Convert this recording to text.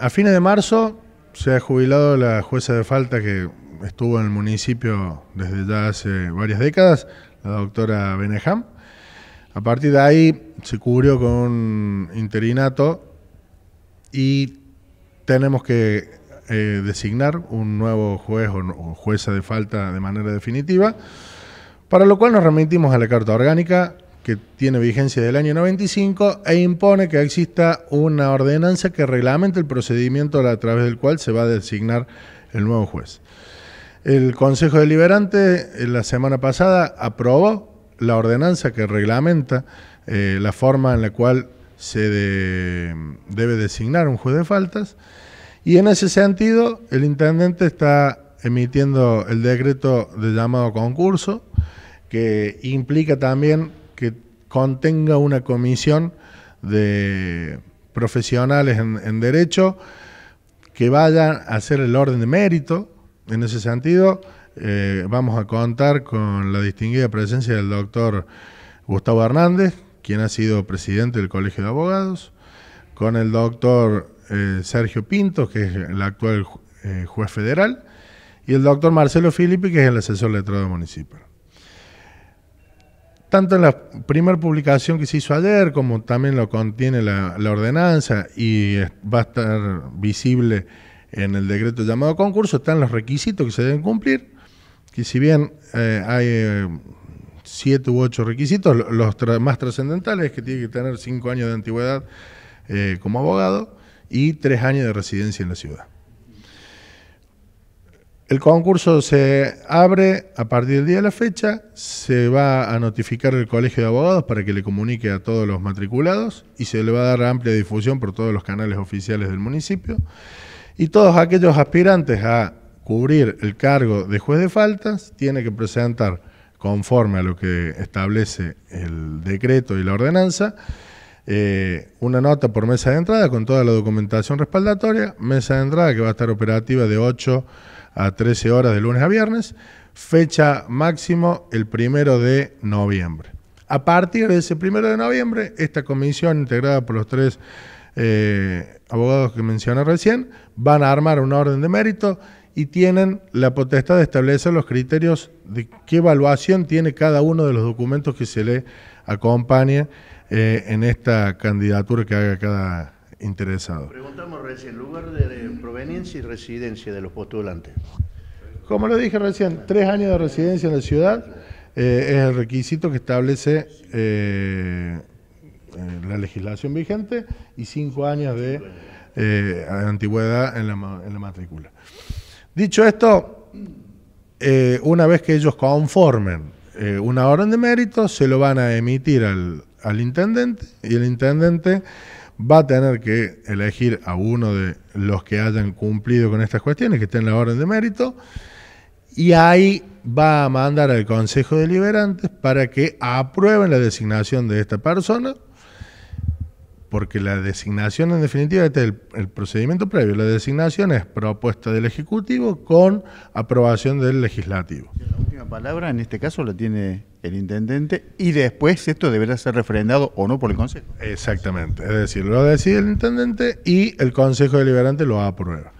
a fines de marzo se ha jubilado la jueza de falta que estuvo en el municipio desde ya hace varias décadas, la doctora Beneham. A partir de ahí se cubrió con un interinato y tenemos que eh, designar un nuevo juez o, jueza de falta de manera definitiva, para lo cual nos remitimos a la Carta Orgánica que tiene vigencia del año 95 e impone que exista una ordenanza que reglamente el procedimiento a través del cual se va a designar el nuevo juez. El Consejo Deliberante eh, la semana pasada aprobó la ordenanza que reglamenta eh, la forma en la cual se debe designar un juez de faltas y en ese sentido el intendente está emitiendo el decreto de llamado concurso que implica también que contenga una comisión de profesionales en, derecho que vayan a hacer el orden de mérito. En ese sentido, eh, vamos a contar con la distinguida presencia del doctor Gustavo Hernández, quien ha sido presidente del Colegio de Abogados, con el doctor eh, Sergio Pinto, que es el actual eh, juez federal, y el doctor Marcelo Filippi, que es el asesor letrado municipal tanto en la primera publicación que se hizo ayer, como también lo contiene la, ordenanza y va a estar visible en el decreto llamado concurso, están los requisitos que se deben cumplir, que si bien eh, hay eh, siete u ocho requisitos, los más trascendentales es que tiene que tener cinco años de antigüedad eh, como abogado y tres años de residencia en la ciudad. El concurso se abre a partir del día de la fecha, se va a notificar el Colegio de Abogados para que le comunique a todos los matriculados y se le va a dar amplia difusión por todos los canales oficiales del municipio. Y todos aquellos aspirantes a cubrir el cargo de juez de faltas tienen que presentar, conforme a lo que establece el decreto y la ordenanza, eh, una nota por mesa de entrada con toda la documentación respaldatoria, mesa de entrada que va a estar operativa de 8 a 13 horas de lunes a viernes, fecha máximo el primero de noviembre. A partir de ese primero de noviembre, esta comisión integrada por los tres eh, abogados que mencioné recién van a armar una orden de mérito y tienen la potestad de establecer los criterios de qué evaluación tiene cada uno de los documentos que se le acompañe eh, en esta candidatura que haga cada interesado. Preguntamos recién, lugar de proveniencia y residencia de los postulantes. Como lo dije recién, tres años de residencia en la ciudad eh, es el requisito que establece eh, la legislación vigente y cinco años de antigüedad en la matrícula. Dicho esto, eh, una vez que ellos conformen eh, una orden de mérito, se lo van a emitir al, intendente y el intendente va a tener que elegir a uno de los que hayan cumplido con estas cuestiones, que estén en la orden de mérito, y ahí va a mandar al Consejo Liberantes para que aprueben la designación de esta persona porque la designación en definitiva, este es el, procedimiento previo, la designación es propuesta del Ejecutivo con aprobación del Legislativo. La última palabra en este caso la tiene el Intendente y después esto deberá ser refrendado o no por el Consejo. Exactamente, es decir, lo decide el Intendente y el Consejo Deliberante lo aprueba.